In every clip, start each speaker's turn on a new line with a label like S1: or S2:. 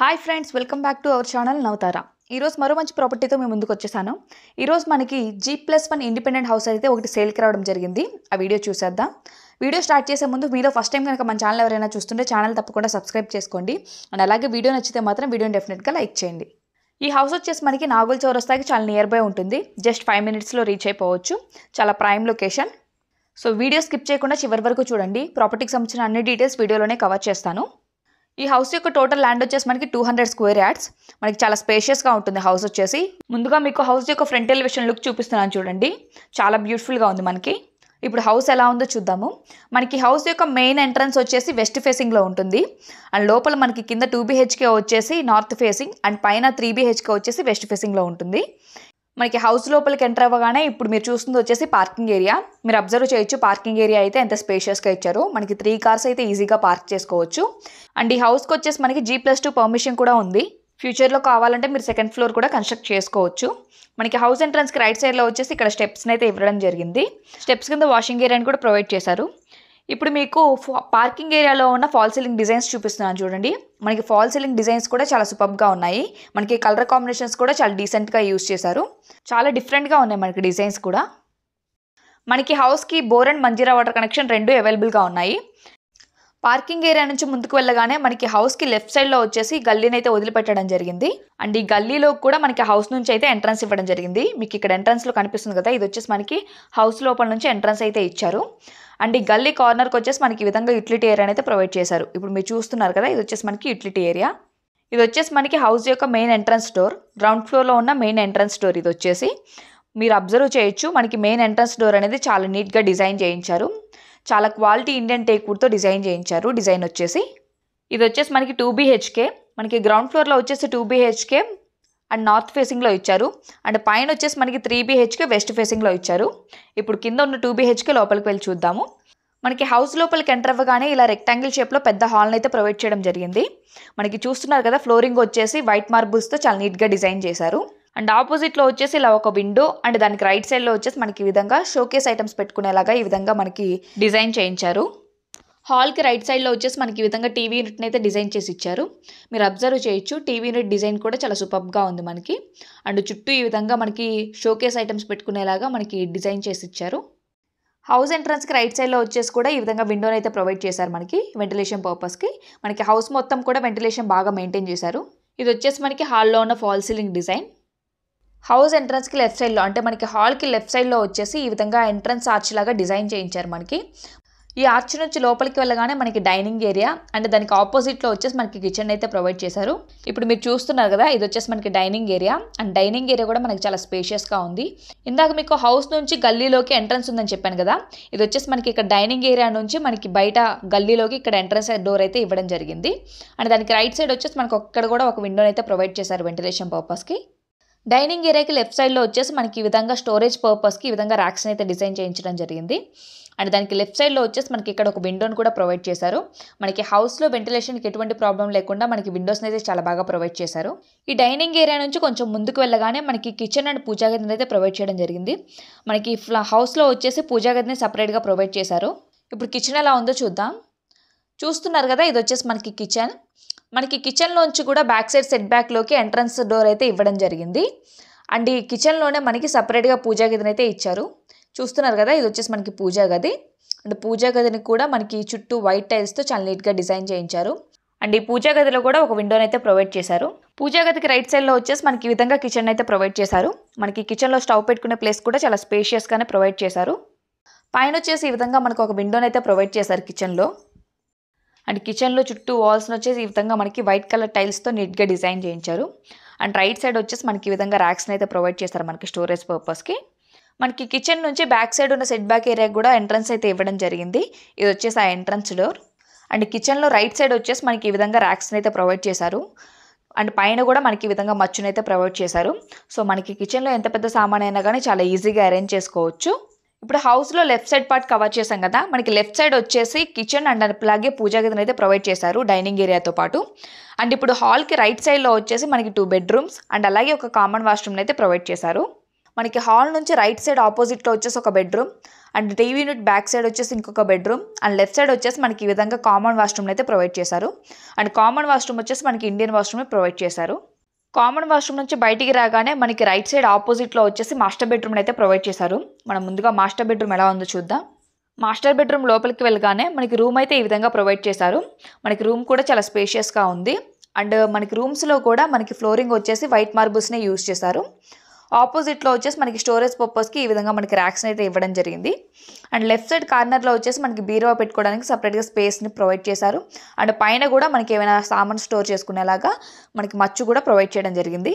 S1: hi friends welcome back to our channel Navatara ఈరోజు మరో మంచి ప్రాపర్టీతో మేము ముందుకు వచ్చేసాను ఈరోజు మనకి G plus one independent house అయితే ఒకటి సేల్కి రావడం జరిగింది ఆ వీడియో చూసేద్దాం వీడియో స్టార్ట్ చేసే ముందు మీలో ఫస్ట్ టైం కనుక మన ఛానల్ ఎవరైనా చూస్తుంటే ఛానల్ తప్పకుండా సబ్స్క్రైబ్ చేసుకోండి అండ్ అలాగే వీడియో నచ్చితే మాత్రం వీడియోని డెఫినెట్గా లైక్ చేయండి ఈ హౌస్ వచ్చేసి మనకి నాగుల్ చౌరస్తాకి చాలా నియర్ బై ఉంటుంది జస్ట్ ఫైవ్ మినిట్స్లో రీచ్ అయిపోవచ్చు చాలా prime location so video skip చేయకుండా చివరి వరకు చూడండి ప్రాపర్టీకి సంబంధించిన అన్ని డీటెయిల్స్ వీడియోలోనే కవర్ చేస్తాను ఈ హౌస్ యొక్క టోటల్ ల్యాండ్ వచ్చేసి మనకి టూ హండ్రెడ్ స్క్వేర్ యార్డ్స్ మనకి చాలా స్పేషియస్గా ఉంటుంది హౌస్ వచ్చేసి ముందుగా మీకు హౌస్ యొక్క ఫ్రంట్ ఎలివేషన్ లుక్ చూపిస్తున్నాను చూడండి చాలా బ్యూటిఫుల్గా ఉంది మనకి ఇప్పుడు హౌస్ ఎలా ఉందో చూద్దాము మనకి హౌస్ యొక్క మెయిన్ ఎంట్రన్స్ వచ్చేసి వెస్ట్ ఫేసింగ్లో ఉంటుంది అండ్ లోపల మనకి కింద టూ బీహెచ్కే వచ్చేసి నార్త్ ఫేసింగ్ అండ్ పైన త్రీ బీహెచ్కే వచ్చేసి వెస్ట్ ఫేసింగ్లో ఉంటుంది మనకి హౌస్ లోపలికి ఎంటర్ అవ్వగానే ఇప్పుడు మీరు చూస్తుంది వచ్చేసి పార్కింగ్ ఏరియా మీరు అబ్జర్వ్ చేయొచ్చు పార్కింగ్ ఏరియా అయితే ఎంత స్పేషియస్గా ఇచ్చారు మనకి త్రీ కార్స్ అయితే ఈజీగా పార్క్ చేసుకోవచ్చు అండ్ ఈ హౌస్కి వచ్చేసి మనకి జీ ప్లస్ టూ పర్మిషన్ కూడా ఉంది ఫ్యూచర్లో కావాలంటే మీరు సెకండ్ ఫ్లోర్ కూడా కన్స్ట్రక్ట్ చేసుకోవచ్చు మనకి హౌస్ ఎంట్రన్స్కి రైట్ సైడ్లో వచ్చేసి ఇక్కడ స్టెప్స్ని అయితే ఇవ్వడం జరిగింది స్టెప్స్ కింద వాషింగ్ ఏరియాని కూడా ప్రొవైడ్ చేశారు ఇప్పుడు మీకు పార్కింగ్ ఏరియాలో ఉన్న ఫాల్ సీలింగ్ డిజైన్స్ చూపిస్తున్నాను చూడండి మనకి ఫాల్ సీలింగ్ డిజైన్స్ కూడా చాలా సూపర్గా ఉన్నాయి మనకి కలర్ కాంబినేషన్స్ కూడా చాలా డీసెంట్గా యూస్ చేశారు చాలా డిఫరెంట్గా ఉన్నాయి మనకి డిజైన్స్ కూడా మనకి హౌస్కి bore and Manjira water connection రెండు అవైలబుల్గా ఉన్నాయి పార్కింగ్ ఏరియా నుంచి ముందుకు వెళ్ళగానే మనకి హౌస్కి లెఫ్ట్ సైడ్లో వచ్చేసి గల్లీని అయితే వదిలిపెట్టడం జరిగింది అండ్ ఈ గల్లీలో కూడా మనకి హౌస్ నుంచి అయితే ఎంట్రన్స్ ఇవ్వడం జరిగింది మీకు ఇక్కడ ఎంట్రన్స్లో కనిపిస్తుంది కదా ఇది వచ్చేసి మనకి హౌస్ లోపల నుంచి ఎంట్రన్స్ అయితే ఇచ్చారు అండ్ ఈ గల్లీ కార్నర్కి వచ్చేసి మనకి ఈ విధంగా యూటిలిటీ ఏరియా అయితే ప్రొవైడ్ చేశారు ఇప్పుడు మీరు చూస్తున్నారు కదా ఇది వచ్చేసి మనకి యూటిలిటీ ఏరియా ఇది వచ్చేసి మనకి హౌస్ యొక్క మెయిన్ ఎంట్రన్స్ డోర్ గ్రౌండ్ ఫ్లోర్లో ఉన్న మెయిన్ ఎంట్రన్స్ డోర్ ఇది వచ్చేసి మీరు అబ్జర్వ్ చేయొచ్చు మనకి మెయిన్ ఎంట్రన్స్ డోర్ అనేది చాలా నీట్గా డిజైన్ చేయించారు చాలా క్వాలిటీ ఇండియన్ టేక్వుడ్తో డిజైన్ చేయించారు డిజైన్ వచ్చేసి ఇది వచ్చేసి మనకి టూ బీహెచ్కే మనకి గ్రౌండ్ ఫ్లోర్లో వచ్చేసి టూ బీహెచ్కే అండ్ నార్త్ ఫేసింగ్లో ఇచ్చారు అండ్ పైన వచ్చేసి మనకి త్రీ బీహెచ్కే వెస్ట్ ఫేసింగ్లో ఇచ్చారు ఇప్పుడు కింద ఉన్న టూ బీహెచ్కే లోపలికి వెళ్ళి చూద్దాము మనకి హౌస్ లోపలికి ఎంటర్ అవ్వగానే ఇలా రెక్టాంగిల్ షేప్లో పెద్ద హాల్ని అయితే ప్రొవైడ్ చేయడం జరిగింది మనకి చూస్తున్నారు కదా ఫ్లోరింగ్ వచ్చేసి వైట్ మార్బుల్స్తో చాలా నీట్గా డిజైన్ చేశారు అండ్ ఆపోజిట్లో వచ్చేసి ఇలా ఒక విండో అండ్ దానికి రైట్ సైడ్లో వచ్చేసి మనకి ఈ విధంగా షోకేస్ ఐటమ్స్ పెట్టుకునేలాగా ఈ విధంగా మనకి డిజైన్ చేయించారు హాల్కి రైట్ సైడ్లో వచ్చేసి మనకి ఈ విధంగా టీవీ యూనిట్ని అయితే డిజైన్ చేసి ఇచ్చారు మీరు అబ్జర్వ్ చేయొచ్చు టీవీ యూనిట్ డిజైన్ కూడా చాలా సూపర్గా ఉంది మనకి అండ్ చుట్టూ ఈ విధంగా మనకి షోకేస్ ఐటమ్స్ పెట్టుకునేలాగా మనకి డిజైన్ చేసి ఇచ్చారు హౌస్ ఎంట్రన్స్కి రైట్ సైడ్లో వచ్చేసి కూడా ఈ విధంగా విండోని అయితే ప్రొవైడ్ చేశారు మనకి వెంటిలేషన్ పర్పస్కి మనకి హౌస్ మొత్తం కూడా వెంటిలేషన్ బాగా మెయింటైన్ చేశారు ఇది వచ్చేసి మనకి హాల్లో ఉన్న ఫాల్ సీలింగ్ డిజైన్ హౌస్ ఎంట్రన్స్కి లెఫ్ట్ సైడ్లో అంటే మనకి హాల్కి లెఫ్ట్ సైడ్లో వచ్చేసి ఈ విధంగా ఎంట్రన్స్ ఆర్చ్ లాగా డిజైన్ చేయించారు మనకి ఈ ఆర్చ్ నుంచి లోపలికి వెళ్ళగానే మనకి డైనింగ్ ఏరియా అండ్ దానికి ఆపోజిట్లో వచ్చేసి మనకి కిచెన్ అయితే ప్రొవైడ్ చేశారు ఇప్పుడు మీరు చూస్తున్నారు కదా ఇది వచ్చేసి మనకి dining area and dining area కూడా మనకి చాలా స్పేషియస్గా ఉంది ఇందాక మీకు హౌస్ నుంచి గల్లీలోకి ఎంట్రన్స్ ఉందని చెప్పాను కదా ఇది వచ్చేసి మనకి ఇక్కడ డైనింగ్ ఏరియా నుంచి మనకి బయట గల్లీలోకి ఇక్కడ ఎంట్రన్స్ డోర్ అయితే ఇవ్వడం జరిగింది అండ్ దానికి రైట్ సైడ్ వచ్చేసి మనకు అక్కడ కూడా ఒక విండోనైతే ప్రొవైడ్ చేశారు వెంటిలేషన్ పర్పస్కి డైనింగ్ ఏరియాకి లెఫ్ట్ సైడ్లో వచ్చేసి మనకి ఈ విధంగా స్టోరేజ్ పర్పస్కి ఈ విధంగా ర్యాక్స్ అయితే డిజైన్ చేయించడం జరిగింది అండ్ దానికి లెఫ్ట్ సైడ్లో వచ్చేసి మనకి ఇక్కడ ఒక విండోని కూడా ప్రొవైడ్ చేశారు మనకి హౌస్లో వెంటిలేషన్కి ఎటువంటి ప్రాబ్లం లేకుండా మనకి విండోస్ని అయితే చాలా బాగా ప్రొవైడ్ చేశారు ఈ డైనింగ్ ఏరియా నుంచి కొంచెం ముందుకు వెళ్ళగానే మనకి కిచెన్ అండ్ పూజా గదిని అయితే ప్రొవైడ్ చేయడం జరిగింది మనకి హౌస్లో వచ్చేసి పూజా గదిని సపరేట్గా ప్రొవైడ్ చేశారు ఇప్పుడు కిచెన్ ఎలా ఉందో చూద్దాం చూస్తున్నారు కదా ఇది వచ్చేసి మనకి కిచెన్ మనకి కిచెన్లోంచి కూడా బ్యాక్ సైడ్ సెట్ బ్యాక్లోకి ఎంట్రన్స్ డోర్ అయితే ఇవ్వడం జరిగింది అండ్ ఈ కిచెన్లోనే మనకి సపరేట్గా పూజా గదిని అయితే ఇచ్చారు చూస్తున్నారు కదా ఇది వచ్చేసి మనకి పూజా గది అండ్ పూజా గదిని కూడా మనకి చుట్టూ వైట్ టైల్స్తో చాలా నీట్గా డిజైన్ చేయించారు అండ్ ఈ పూజా గదిలో కూడా ఒక విండోని అయితే ప్రొవైడ్ చేశారు పూజా గదికి రైట్ సైడ్లో వచ్చేసి మనకి ఈ విధంగా కిచెన్ అయితే ప్రొవైడ్ చేశారు మనకి కిచెన్లో స్టవ్ పెట్టుకునే ప్లేస్ కూడా చాలా స్పేషియస్గానే ప్రొవైడ్ చేశారు పైన వచ్చేసి ఈ విధంగా మనకు ఒక విండోని అయితే ప్రొవైడ్ చేశారు కిచెన్లో అండ్ కిచెన్లో చుట్టూ వాల్స్ని వచ్చేసి ఈ విధంగా మనకి వైట్ కలర్ టైల్స్తో నీట్గా డిజైన్ చేయించారు అండ్ రైట్ సైడ్ వచ్చేసి మనకి ఈ విధంగా ర్యాక్స్ని అయితే ప్రొవైడ్ చేస్తారు మనకి స్టోరేజ్ పర్పస్కి మనకి కిచెన్ నుంచి బ్యాక్ సైడ్ ఉన్న సెట్ బ్యాక్ ఏరియాకి కూడా ఎంట్రన్స్ అయితే ఇవ్వడం జరిగింది ఇది వచ్చేసి ఆ ఎంట్రన్స్ డోర్ అండ్ కిచెన్లో రైట్ సైడ్ వచ్చేసి మనకి ఈ విధంగా ర్యాక్స్ని అయితే ప్రొవైడ్ చేశారు అండ్ పైన కూడా మనకి ఈ విధంగా మచ్చునైతే ప్రొవైడ్ చేశారు సో మనకి కిచెన్లో ఎంత పెద్ద సామాన్ అయినా కానీ చాలా ఈజీగా అరేంజ్ చేసుకోవచ్చు ఇప్పుడు హౌస్లో లెఫ్ట్ సైడ్ పార్ట్ కవర్ చేసాం కదా మనకి లెఫ్ట్ సైడ్ వచ్చేసి కిచెన్ అండ్ అలాగే పూజా గదిని అయితే ప్రొవైడ్ చేశారు డైనింగ్ ఏరియాతో పాటు అండ్ ఇప్పుడు హాల్కి రైట్ సైడ్లో వచ్చేసి మనకి టూ బెడ్రూమ్స్ అండ్ అలాగే ఒక కామన్ వాష్రూమ్ని అయితే ప్రొవైడ్ చేశారు మనకి హాల్ నుంచి రైట్ సైడ్ ఆపోజిట్లో వచ్చేసి ఒక bedroom and TV unit back side వచ్చేసి ఇంకొక బెడ్రూమ్ అండ్ లెఫ్ట్ సైడ్ వచ్చేసి మనకి ఈ విధంగా కామన్ వాష్రూమ్ అయితే ప్రొవైడ్ చేశారు అండ్ కామన్ వాష్రూమ్ వచ్చేసి మనకి ఇండియన్ వాష్రూమే ప్రొవైడ్ చేశారు కామన్ వాష్రూమ్ నుంచి బయటికి రాగానే మనకి రైట్ సైడ్ ఆపోజిట్లో వచ్చేసి మాస్టర్ బెడ్రూమ్ అయితే ప్రొవైడ్ చేశారు మనం ముందుగా మాస్టర్ బెడ్రూమ్ ఎలా ఉందో చూద్దాం మాస్టర్ బెడ్రూమ్ లోపలికి వెళ్ళగానే మనకి రూమ్ అయితే ఈ విధంగా ప్రొవైడ్ చేశారు మనకి రూమ్ కూడా చాలా స్పేషియస్గా ఉంది అండ్ మనకి రూమ్స్లో కూడా మనకి ఫ్లోరింగ్ వచ్చేసి వైట్ మార్బుల్స్నే యూస్ చేశారు ఆపోజిట్లో వచ్చేసి మనకి స్టోరేజ్ పర్పస్కి ఈ విధంగా మనకి ర్యాక్స్ని అయితే ఇవ్వడం జరిగింది అండ్ లెఫ్ట్ సైడ్ కార్నర్లో వచ్చేసి మనకి బీరువా పెట్టుకోవడానికి సపరేట్గా స్పేస్ని ప్రొవైడ్ చేశారు అండ్ పైన కూడా మనకి ఏమైనా సామాన్ స్టోర్ చేసుకునేలాగా మనకి మచ్చు కూడా ప్రొవైడ్ చేయడం జరిగింది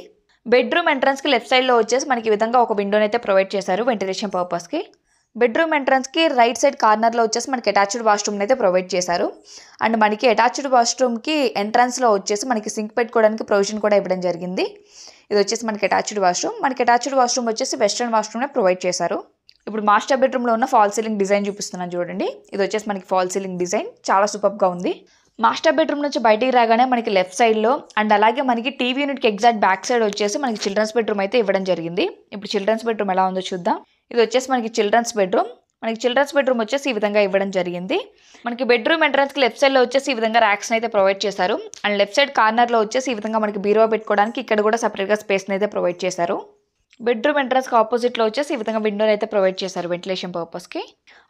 S1: బెడ్రూమ్ ఎంట్రన్స్కి లెఫ్ట్ సైడ్లో వచ్చేసి మనకి ఈ విధంగా ఒక విండోని అయితే ప్రొవైడ్ చేశారు వెంటిలేషన్ పర్పస్కి బెడ్రూమ్ ఎంట్రన్స్కి రైట్ సైడ్ కార్నర్లో వచ్చేసి మనకి అటాచ్డ్ వాష్రూమ్ అయితే ప్రొవైడ్ చేశారు అండ్ మనకి అటాచ్డ్ వాష్రూమ్కి ఎంట్రన్స్లో వచ్చేసి మనకి సింక్ పెట్టుకోవడానికి ప్రొవిజన్ కూడా ఇవ్వడం జరిగింది ఇది వచ్చేసి మనకి అటాచ్డ్ వాష్రూమ్ మనకి అటాచ్డ్ వాష్రూమ్ వచ్చేసి వెస్ట్రన్ వాష్రూమ్నే ప్రొవైడ్ చేశారు ఇప్పుడు మాస్టర్ బెడ్రూమ్లో ఉన్న ఫాల్ సీలింగ్ డిజైన్ చూపిస్తున్నాను చూడండి ఇది వచ్చేసి మనకి ఫాల్ సీలింగ్ డిజైన్ చాలా సూపర్గా ఉంది మాస్టర్ బెడ్రూమ్ నుంచి బయటికి రాగానే మనకి లెఫ్ట్ సైడ్లో అండ్ అలాగే మనకి టీవీ యూనిట్కి ఎగ్జాక్ట్ బ్యాక్ సైడ్ వచ్చేసి మనకి చిల్డ్రన్స్ బెడ్రూమ్ అయితే ఇవ్వడం జరిగింది ఇప్పుడు చిల్డ్రన్స్ బెడ్రూమ్ ఎలా ఉందో చూద్దాం ఇది వచ్చేసి మనకి చిల్డ్రన్స్ బెడ్రూమ్ మనకి చిల్డ్రన్స్ బెడ్రూమ్ వచ్చేసి ఈ విధంగా ఇవ్వడం జరిగింది మనకి బెడ్రూమ్ ఎంట్రన్స్కి లెఫ్ట్ సైడ్లో వచ్చేసి ఈ విధంగా ర్యాక్స్ అయితే ప్రొవైడ్ చేశారు అండ్ లెఫ్ట్ సైడ్ కార్నర్లో వచ్చేసి ఈ విధంగా మనకి బీరో పెట్టుకోవడానికి ఇక్కడ కూడా సపరేట్గా స్పేస్ని అయితే ప్రొవైడ్ చేశారు బెడ్రూమ్ ఎంట్రన్స్కి ఆపోజిట్లో వచ్చేసి ఈ విధంగా విండోని అయితే ప్రొవైడ్ చేశారు వెంటిలేషన్ పర్పస్కి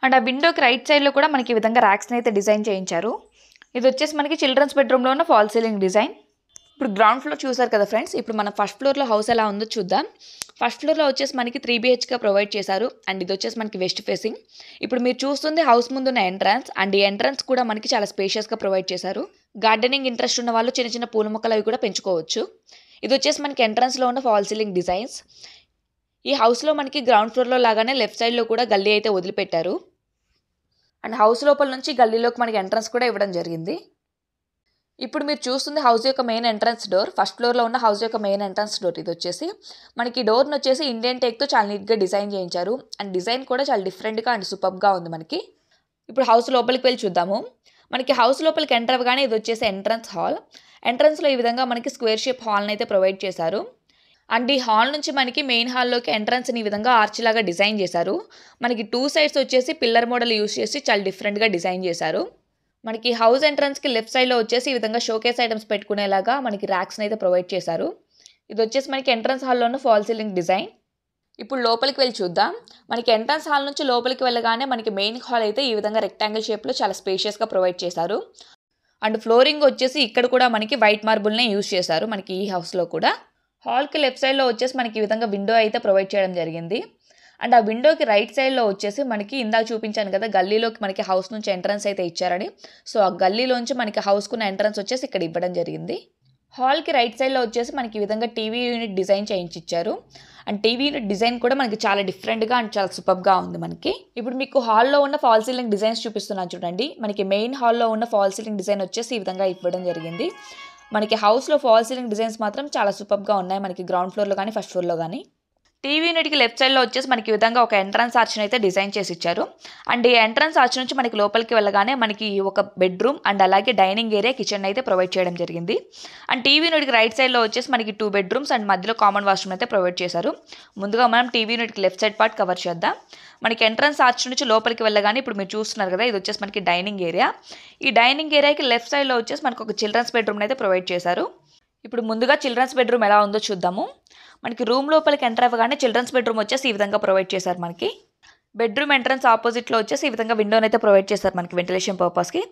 S1: అండ్ ఆ విండోకి రైట్ సైడ్లో కూడా మనకి ఈ విధంగా ర్యాక్స్ని అయితే డిజైన్ చేయించారు ఇది వచ్చేసి మనకి చిల్డ్రన్స్ బెడ్రూమ్లో ఉన్న ఫాల్ సీలింగ్ డిజైన్ ఇప్పుడు గ్రౌండ్ ఫ్లోర్ చూసారు కదా ఫ్రెండ్స్ ఇప్పుడు మనం ఫస్ట్ ఫ్లోర్లో హౌస్ ఎలా ఉందో చూద్దాం ఫస్ట్ ఫ్లోర్లో వచ్చేసి మనకి త్రీ బిహెచ్గా ప్రొవైడ్ చేశారు అండ్ ఇది వచ్చేసి మనకి వెస్ట్ ఫేసింగ్ ఇప్పుడు మీరు చూస్తుంది హౌస్ ముందున్న ఎంట్రన్స్ అండ్ ఈ ఎంట్రన్స్ కూడా మనకి చాలా స్పేషియస్గా ప్రొవైడ్ చేశారు గార్డెనింగ్ ఇంట్రెస్ట్ ఉన్న వాళ్ళు చిన్న చిన్న పూల మొక్కలు అవి కూడా పెంచుకోవచ్చు ఇది వచ్చేసి మనకి ఎంట్రన్స్లో ఉన్న ఫాల్ సీలింగ్ డిజైన్స్ ఈ హౌస్లో మనకి గ్రౌండ్ ఫ్లోర్లో లాగానే లెఫ్ట్ సైడ్లో కూడా గల్లీ అయితే వదిలిపెట్టారు అండ్ హౌస్ లోపల నుంచి గల్లీలోకి మనకి ఎంట్రన్స్ కూడా ఇవ్వడం జరిగింది ఇప్పుడు మీరు చూస్తుంది హౌస్ యొక్క మెయిన్ ఎంట్రన్స్ డోర్ ఫస్ట్ ఫ్లోర్లో ఉన్న హౌస్ యొక్క మెయిన్ ఎంట్రన్స్ డోర్ ఇది వచ్చేసి మనకి డోర్ని వచ్చేసి ఇండియన్ టేక్తో చాలా నీట్గా డిజైన్ చేయించారు అండ్ డిజైన్ కూడా చాలా డిఫరెంట్గా అండ్ సూపర్గా ఉంది మనకి ఇప్పుడు హౌస్ లోపలికి వెళ్ళి చూద్దాము మనకి హౌస్ లోపలికి ఎంటర్ అవ్వగానే ఇది వచ్చేసి ఎంట్రన్స్ హాల్ ఎంట్రన్స్లో ఈ విధంగా మనకి స్క్వేర్ షేప్ హాల్ని అయితే ప్రొవైడ్ చేశారు అండ్ ఈ హాల్ నుంచి మనకి మెయిన్ హాల్లోకి ఎంట్రన్స్ని ఈ విధంగా ఆర్చ్ లాగా డిజైన్ చేశారు మనకి టూ సైడ్స్ వచ్చేసి పిల్లర్ మోడల్ యూస్ చేసి చాలా డిఫరెంట్గా డిజైన్ చేశారు మనకి హౌస్ ఎంట్రన్స్కి లెఫ్ట్ సైడ్లో వచ్చేసి ఈ విధంగా షోకేస్ ఐటమ్స్ పెట్టుకునేలాగా మనకి ర్యాక్స్ని అయితే ప్రొవైడ్ చేశారు ఇది వచ్చేసి మనకి ఎంట్రన్స్ హాల్లో ఉన్న ఫాల్ సీలింగ్ డిజైన్ ఇప్పుడు లోపలికి వెళ్ళి చూద్దాం మనకి ఎంట్రన్స్ హాల్ నుంచి లోపలికి వెళ్ళగానే మనకి మెయిన్ హాల్ అయితే ఈ విధంగా రెక్టాంగిల్ షేప్లో చాలా స్పేషియస్గా ప్రొవైడ్ చేశారు అండ్ ఫ్లోరింగ్ వచ్చేసి ఇక్కడ కూడా మనకి వైట్ మార్బుల్నే యూజ్ చేశారు మనకి ఈ హౌస్లో కూడా హాల్కి లెఫ్ట్ సైడ్లో వచ్చేసి మనకి ఈ విధంగా విండో అయితే ప్రొవైడ్ చేయడం జరిగింది అండ్ ఆ విండోకి రైట్ సైడ్లో వచ్చేసి మనకి ఇందాక చూపించాను కదా గల్లీలోకి మనకి హౌస్ నుంచి ఎంట్రన్స్ అయితే ఇచ్చారని సో ఆ గల్లీలోంచి మనకి హౌస్కున్న ఎంట్రన్స్ వచ్చేసి ఇక్కడ ఇవ్వడం జరిగింది హాల్కి రైట్ సైడ్లో వచ్చేసి మనకి ఈ విధంగా టీవీ యూనిట్ డిజైన్ చేయించి ఇచ్చారు అండ్ టీవీ యూనిట్ డిజైన్ కూడా మనకి చాలా డిఫరెంట్గా అండ్ చాలా సూపర్గా ఉంది మనకి ఇప్పుడు మీకు హాల్లో ఉన్న ఫాల్ సీలింగ్ డిజైన్స్ చూపిస్తున్నాను చూడండి మనకి మెయిన్ హాల్లో ఉన్న ఫాల్ సీలింగ్ డిజైన్ వచ్చేసి ఈ విధంగా ఇవ్వడం జరిగింది మనకి హౌస్లో ఫాల్ సీలింగ్ డిజైన్స్ మాత్రం చాలా సూపర్గా ఉన్నాయి మనకి గ్రౌండ్ ఫ్లోర్లో కానీ ఫస్ట్ ఫ్లోర్లో కానీ టీవీ యూనిట్కి లెఫ్ట్ సైడ్లో వచ్చేసి మనకి విధంగా ఒక ఎంట్రన్స్ ఆర్చ్ని అయితే డిజైన్ చేసి ఇచ్చారు అండ్ ఈ ఎంట్రన్స్ ఆర్చ్ నుంచి మనకి లోపలికి వెళ్ళగానే మనకి ఒక బెడ్రూమ్ అండ్ అలాగే డైనింగ్ ఏరియా కిచెన్ అయితే ప్రొవైడ్ చేయడం జరిగింది అండ్ టీవీ యూనిట్కి రైట్ సైడ్లో వచ్చేసి మనకి టూ బెడ్రూమ్స్ అండ్ మధ్యలో కామన్ వాష్రూమ్ అయితే ప్రొవైడ్ చేశారు ముందుగా మనం టీవీ యూనిట్కి లెఫ్ట్ సైడ్ పార్ట్ కవర్ చేద్దాం మనకి ఎంట్రన్స్ ఆర్చ్ నుంచి లోపలికి వెళ్ళగానే ఇప్పుడు మీరు చూస్తున్నారు కదా ఇది వచ్చేసి మనకి డైనింగ్ ఏరియా ఈ డైనింగ్ ఏరియాకి లెఫ్ట్ సైడ్లో వచ్చేసి మనకు ఒక చిల్డ్రన్స్ బెడ్రూమ్ అయితే ప్రొవైడ్ చేశారు ఇప్పుడు ముందుగా చిల్డ్రన్స్ బెడ్రూమ్ ఎలా ఉందో చూద్దాము మనకి రూమ్ లోపలికి ఎంటర్ అవ్వగానే చిల్డ్రన్స్ బెడ్రూమ్ వచ్చేసి ఈ విధంగా ప్రొవైడ్ చేశారు మనకి బెడ్రూమ్ ఎంట్రన్స్ ఆపోజిట్లో వచ్చేసి ఈ విధంగా విండోని అయితే ప్రొవైడ్ చేశారు మనకి వెంటిలేషన్ పర్పస్కి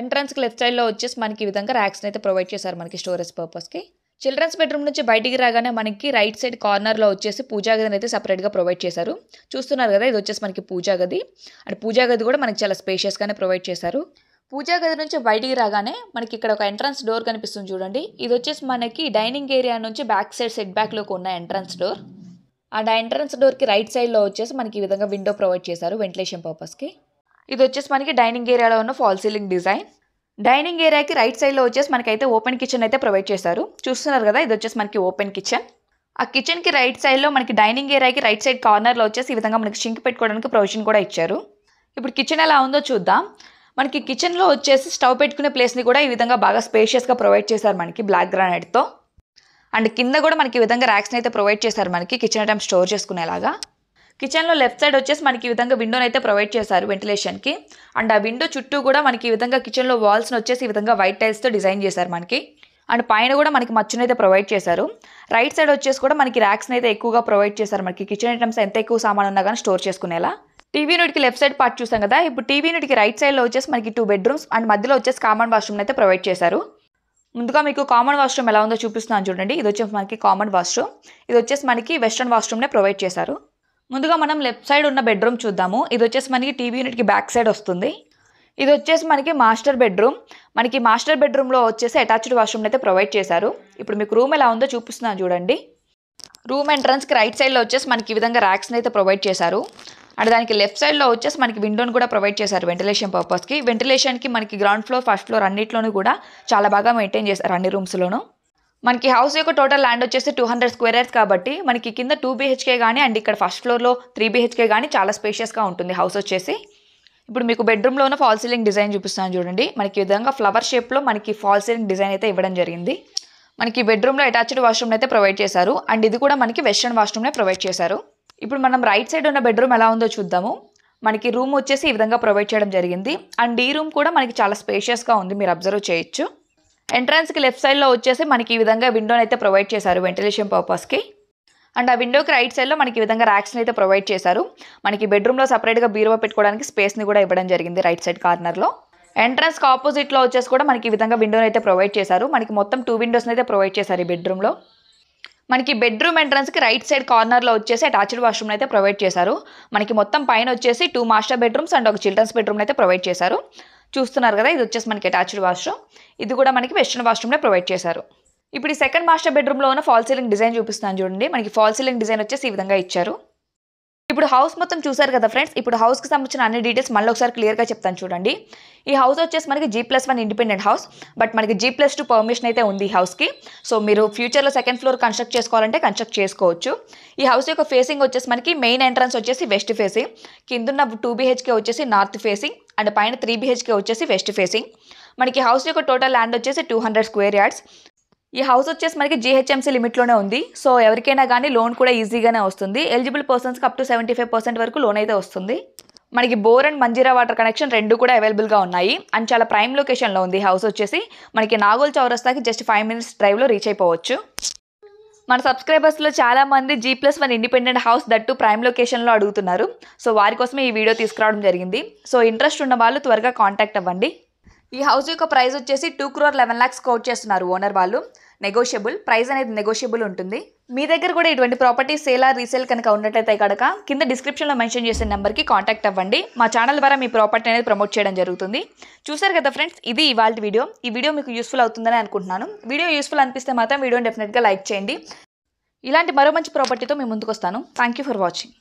S1: ఎంట్రన్స్కి లెఫ్ట్ సైడ్లో వచ్చేసి మనకి ఈ విధంగా ర్యాక్స్ని అయితే ప్రొవైడ్ చేశారు మనకి స్టోరేజ్ పర్పస్కి చిల్డ్రన్స్ బెడ్రూమ్ నుంచి బయటికి రాగానే మనకి రైట్ సైడ్ కార్నర్లో వచ్చేసి పూజా గదిని అయితే సపరేట్గా ప్రొవైడ్ చేశారు చూస్తున్నారు కదా ఇది వచ్చేసి మనకి పూజా గది అండ్ పూజా గది కూడా మనకి చాలా స్పేషియస్గానే ప్రొవైడ్ చేశారు పూజా గది నుంచి బయటికి రాగానే మనకి ఇక్కడ ఒక ఎంట్రన్స్ డోర్ కనిపిస్తుంది చూడండి ఇది వచ్చేసి మనకి డైనింగ్ ఏరియా నుంచి బ్యాక్ సైడ్ సెట్ బ్యాక్ లోకి ఉన్న ఎంట్రన్స్ డోర్ ఆ ఎంట్రన్స్ డోర్కి రైట్ సైడ్లో వచ్చేసి మనకి ఈ విధంగా విండో ప్రొవైడ్ చేశారు వెంటిలేషన్ పర్పస్కి ఇది వచ్చేసి మనకి డైనింగ్ ఏరియాలో ఉన్న ఫాల్ సీలింగ్ డిజైన్ డైనింగ్ ఏరియాకి రైట్ సైడ్లో వచ్చేసి మనకైతే ఓపెన్ కిచెన్ అయితే ప్రొవైడ్ చేశారు చూస్తున్నారు కదా ఇది వచ్చేసి మనకి ఓపెన్ కిచెన్ ఆ కిచెన్కి రైట్ సైడ్లో మనకి డైనింగ్ ఏరియాకి రైట్ సైడ్ కార్నర్లో వచ్చేసి ఈ విధంగా మనకి షింక్ పెట్టుకోవడానికి ప్రొవిజన్ కూడా ఇచ్చారు ఇప్పుడు కిచెన్ ఎలా ఉందో చూద్దాం మనకి కిచెన్లో వచ్చేసి స్టవ్ పెట్టుకునే ప్లేస్ని కూడా ఈ విధంగా బాగా స్పేషియస్గా ప్రొవైడ్ చేశారు మనకి బ్లాక్ గ్రానైట్తో అండ్ కింద కూడా మనకి ఈ విధంగా ర్యాక్స్ని అయితే ప్రొవైడ్ చేశారు మనకి కిచెన్ ఐటమ్ స్టోర్ చేసుకునేలాగా కిచెన్లో లెఫ్ట్ సైడ్ వచ్చేసి మనకి ఈ విధంగా విండోని అయితే ప్రొవైడ్ చేశారు వెంటిలేషన్కి అండ్ ఆ విండో చుట్టూ కూడా మనకి ఈ విధంగా కిచెన్లో వాల్స్ని వచ్చేసి ఈ విధంగా వైట్ టైల్స్తో డిజైన్ చేశారు మనకి అండ్ పైన కూడా మనకి మచ్చుని అయితే ప్రొవైడ్ చేశారు రైట్ సైడ్ వచ్చేసి కూడా మనకి ర్యాక్స్ని అయితే ఎక్కువగా ప్రొవైడ్ చేశారు మనకి కిచెన్ ఐటమ్స్ ఎంత ఎక్కువ సామాన్ ఉన్నా కానీ స్టోర్ చేసుకునేలా టీవీ నోటికి లెఫ్ట్ సైడ్ పార్ట్ చూసాం కదా ఇప్పుడు టీవీ నోటికి రైట్ సైడ్లో వచ్చేసి మనకి టూ బెడ్రూమ్స్ అండ్ మధ్యలో వచ్చేసి కామన్ వాష్రూమ్ అయితే ప్రొవైడ్ చేశారు ముందుగా మీకు కామన్ వాష్రూమ్ ఎలా ఉందో చూపిస్తున్నాను చూడండి ఇది వచ్చేసి మనకి కామన్ వాష్రూమ్ ఇది వచ్చేసి మనకి వెస్ట్రన్ వాష్రూమ్నే ప్రొవైడ్ చేశారు ముందుగా మనం లెఫ్ట్ సైడ్ ఉన్న బెడ్రూమ్ చూద్దాము ఇది వచ్చేసి మనకి టీవీ యూనిట్కి బ్యాక్ సైడ్ వస్తుంది ఇది వచ్చేసి మనకి మాస్టర్ బెడ్రూమ్ మనకి మాస్టర్ బెడ్రూమ్లో వచ్చేసి అటాచ్డ్ వాష్రూమ్ అయితే ప్రొవైడ్ చేశారు ఇప్పుడు మీకు రూమ్ ఎలా ఉందో చూపిస్తున్నాను చూడండి రూమ్ ఎంట్రన్స్కి రైట్ సైడ్లో వచ్చేసి మనకి ఈ విధంగా ర్యాక్స్ని అయితే ప్రొవైడ్ చేశారు అండ్ దానికి లెఫ్ట్ సైడ్లో వచ్చేసి మనకి విండోని కూడా ప్రొవైడ్ చేశారు వెంటిలేషన్ పర్పస్కి వెంటిలేషన్కి మనకి గ్రౌండ్ ఫ్లోర్ ఫస్ట్ ఫ్లోర్ అన్నింటిలోనూ కూడా చాలా బాగా మెయింటైన్ చేశారు అన్ని రూమ్స్లోనూ మనకి హౌస్ యొక్క టోటల్ ల్యాండ్ వచ్చేసి టూ హండ్రెడ్ స్క్వేర్ కాబట్టి మనకి కింద టూ బీహెచ్కే కానీ అండ్ ఇక్కడ ఫస్ట్ ఫ్లోర్లో త్రీ బీహెచ్కే కానీ చాలా స్పేషియస్గా ఉంటుంది హౌస్ వచ్చేసి ఇప్పుడు మీకు ఉన్న ఫాల్ సీలింగ్ డిజైన్ చూపిస్తాను చూడండి మనకి విధంగా ఫ్లవర్ షేప్లో మనకి ఫాల్ సీలింగ్ డిజైన్ అయితే ఇవ్వడం జరిగింది మనకి బెడ్రూమ్లో అటాచ్డ్ వాష్రూమ్ అయితే ప్రొవైడ్ చేశారు అండ్ ఇది కూడా మనకి వెస్ట్రన్ వాష్రూమ్నే ప్రొవైడ్ చేశారు ఇప్పుడు మనం రైట్ సైడ్ ఉన్న బెడ్రూమ్ ఎలా ఉందో చూద్దాము మనకి రూమ్ వచ్చేసి ఈ విధంగా ప్రొవైడ్ చేయడం జరిగింది అండ్ ఈ రూమ్ కూడా మనకి చాలా స్పేషియస్గా ఉంది మీరు అబ్జర్వ్ చేయొచ్చు ఎంట్రన్స్కి లెఫ్ట్ సైడ్లో వచ్చేసి మనకి ఈ విధంగా విండోని అయితే ప్రొవైడ్ చేశారు వెంటిలేషన్ పర్పస్కి అండ్ ఆ విండోకి రైట్ సైడ్లో మనకి ఈ విధంగా ర్యాక్స్ని అయితే ప్రొవైడ్ చేశారు మనకి బెడ్రూమ్లో సపరేట్గా బీరువా పెట్టుకోవడానికి స్పేస్ని కూడా ఇవ్వడం జరిగింది రైట్ సైడ్ కార్నర్లో ఎంట్రన్స్కి ఆపోజిట్లో వచ్చేసి కూడా మనకి ఈ విధంగా విండోని అయితే ప్రొవైడ్ చేశారు మనకి మొత్తం టూ విండోస్ని అయితే ప్రొవైడ్ చేశారు ఈ బెడ్రూమ్లో మనకి బెడ్రూమ్ ఎంట్రన్స్కి రైట్ సైడ్ కార్నర్లో వచ్చేసి అటాచ్డ్ వాష్రూమ్ అయితే ప్రొవైడ్ చేశారు మనకి మొత్తం పైన వచ్చేసి టూ మాస్టర్ బెడ్రూమ్స్ అండ్ ఒక చిల్డ్రన్స్ బెడ్రూమ్ అయితే ప్రొవైడ్ చేశారు చూస్తున్నారు కదా ఇది వచ్చేసి మనకి అటాచ్డ్ వాష్రూమ్ ఇది కూడా మనకి వెస్ట్రన్ వాష్రూమ్లో ప్రొవైడ్ చేశారు ఇప్పుడు ఈ సెకండ్ మాస్టర్ బెడ్రూమ్లో ఉన్న ఫాల్ సీలింగ్ డిజైన్ చూపిస్తున్నాను చూడండి మనకి ఫాల్ సీలింగ్ డిజైన్ వచ్చేసి ఈ విధంగా ఇచ్చారు ఇప్పుడు హౌస్ మొత్తం చూసారు కదా ఫ్రెండ్స్ ఇప్పుడు హౌస్కి సంబంధించిన అన్ని డీటెయిల్స్ మళ్ళీ ఒకసారి క్లియర్గా చెప్తాను చూడండి ఈ హౌస్ వచ్చేసి మనకి G plus one independent house but మనకి జీ ప్లస్ టూ పర్మిషన్ అయితే ఉంది ఈ హౌస్కి సో మీరు ఫ్యూచర్లో సెకండ్ ఫ్లోర్ కన్స్ట్రక్ట్ చేసుకోవాలంటే కన్స్ట్రక్ట్ చేసుకోవచ్చు ఈ హౌస్ యొక్క ఫేసింగ్ వచ్చేసి మనకి మెయిన్ ఎంట్రన్స్ వచ్చేసి వెస్ట్ ఫేసింగ్ కిందన్న టూ బీహెచ్కే వచ్చేసి నార్త్ ఫేసింగ్ అండ్ పైన త్రీ బీహెచ్కే వచ్చేసి వెస్ట్ ఫేసింగ్ మనకి హౌస్ యొక్క టోటల్ ల్యాండ్ వచ్చేసి టూ హండ్రెడ్ స్క్వేర్ యార్డ్స్ ఈ హౌస్ వచ్చేసి మనకి జీహెచ్ఎంసీ లిమిట్లోనే ఉంది సో ఎవరికైనా కానీ లోన్ కూడా ఈజీగానే వస్తుంది ఎలిజిబుల్ పర్సన్స్కి up to seventy five percent వరకు లోన్ అయితే వస్తుంది మనకి bore and Manjira water connection రెండు కూడా అవైలబుల్గా ఉన్నాయి అండ్ చాలా ప్రైమ్ లొకేషన్లో ఉంది హౌస్ వచ్చేసి మనకి నాగోల్ చౌరస్తాకి జస్ట్ ఫైవ్ మినిట్స్ డ్రైవ్లో రీచ్ అయిపోవచ్చు మన సబ్స్క్రైబర్స్లో చాలామంది G plus one independent house that prime లొకేషన్లో అడుగుతున్నారు సో వారి కోసమే ఈ వీడియో తీసుకురావడం జరిగింది సో ఇంట్రెస్ట్ ఉన్న వాళ్ళు త్వరగా కాంటాక్ట్ అవ్వండి ఈ హౌస్ యొక్క ప్రైస్ వచ్చేసి two crore eleven lakhs quote చేస్తున్నారు ఓనర్ వాళ్ళు నెగోషియబుల్ ప్రైస్ అనేది నెగోషియబుల్ ఉంటుంది మీ దగ్గర కూడా ఇటువంటి ప్రాపర్టీ సేల్ ఆర్ రీసేల్ కనుక ఉన్నట్లయితే కనుక కింద డిస్క్రిప్షన్లో మెన్షన్ చేసిన నెంబర్కి కాంటాక్ట్ అవ్వండి మా ఛానల్ ద్వారా మీ ప్రాపర్టీ అనేది ప్రమోట్ చేయడం జరుగుతుంది చూసారు కదా ఫ్రెండ్స్ ఇది ఇవాళ వీడియో ఈ వీడియో మీకు యూస్ఫుల్ అవుతుందని అనుకుంటున్నాను వీడియో యూస్ఫుల్ అనిపిస్తే మాత్రం వీడియోని డెఫినెట్గా లైక్ చేయండి ఇలాంటి మరో మంచి ప్రాపర్టీతో మీ ముందుకు వస్తాను థ్యాంక్ యూ ఫర్ వాచింగ్